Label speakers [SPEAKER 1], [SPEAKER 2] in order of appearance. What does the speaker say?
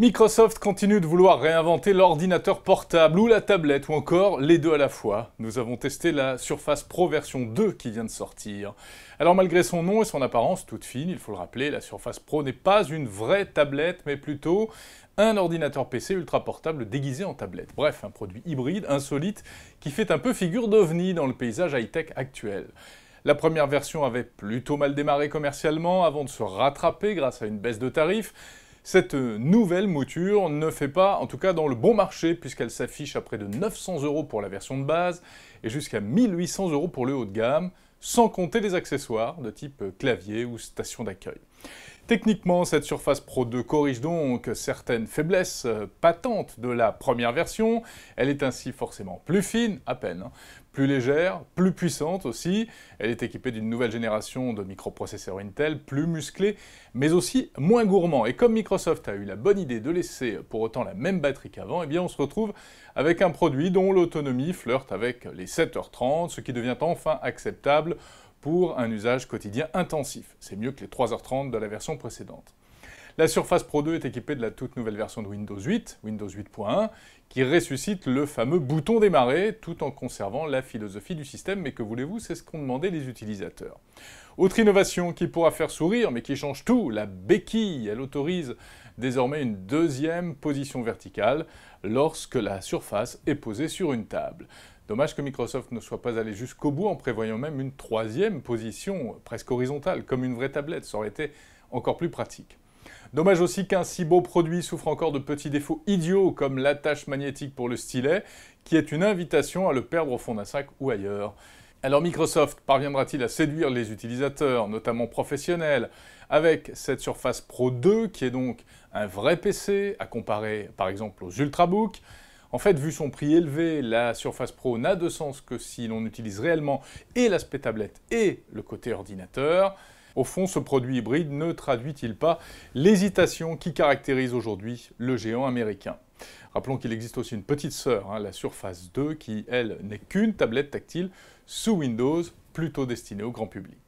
[SPEAKER 1] Microsoft continue de vouloir réinventer l'ordinateur portable ou la tablette ou encore les deux à la fois. Nous avons testé la Surface Pro version 2 qui vient de sortir. Alors malgré son nom et son apparence toute fine, il faut le rappeler, la Surface Pro n'est pas une vraie tablette mais plutôt un ordinateur PC ultra portable déguisé en tablette. Bref, un produit hybride, insolite, qui fait un peu figure d'ovni dans le paysage high-tech actuel. La première version avait plutôt mal démarré commercialement avant de se rattraper grâce à une baisse de tarifs. Cette nouvelle mouture ne fait pas, en tout cas dans le bon marché, puisqu'elle s'affiche à près de 900 euros pour la version de base et jusqu'à 1800 euros pour le haut de gamme, sans compter les accessoires de type clavier ou station d'accueil. Techniquement, cette Surface Pro 2 corrige donc certaines faiblesses patentes de la première version. Elle est ainsi forcément plus fine, à peine, hein. plus légère, plus puissante aussi. Elle est équipée d'une nouvelle génération de microprocesseurs Intel, plus musclés, mais aussi moins gourmands. Et comme Microsoft a eu la bonne idée de laisser pour autant la même batterie qu'avant, eh bien on se retrouve avec un produit dont l'autonomie flirte avec les 7h30, ce qui devient enfin acceptable pour un usage quotidien intensif. C'est mieux que les 3h30 de la version précédente. La Surface Pro 2 est équipée de la toute nouvelle version de Windows 8, Windows 8.1, qui ressuscite le fameux bouton démarrer tout en conservant la philosophie du système, mais que voulez-vous, c'est ce qu'ont demandé les utilisateurs. Autre innovation qui pourra faire sourire, mais qui change tout, la béquille. Elle autorise désormais une deuxième position verticale lorsque la surface est posée sur une table. Dommage que Microsoft ne soit pas allé jusqu'au bout en prévoyant même une troisième position presque horizontale, comme une vraie tablette. Ça aurait été encore plus pratique. Dommage aussi qu'un si beau produit souffre encore de petits défauts idiots comme l'attache magnétique pour le stylet, qui est une invitation à le perdre au fond d'un sac ou ailleurs. Alors Microsoft parviendra-t-il à séduire les utilisateurs, notamment professionnels, avec cette Surface Pro 2 qui est donc un vrai PC à comparer par exemple aux Ultrabooks en fait, vu son prix élevé, la Surface Pro n'a de sens que si l'on utilise réellement et l'aspect tablette et le côté ordinateur. Au fond, ce produit hybride ne traduit-il pas l'hésitation qui caractérise aujourd'hui le géant américain Rappelons qu'il existe aussi une petite sœur, hein, la Surface 2, qui, elle, n'est qu'une tablette tactile sous Windows, plutôt destinée au grand public.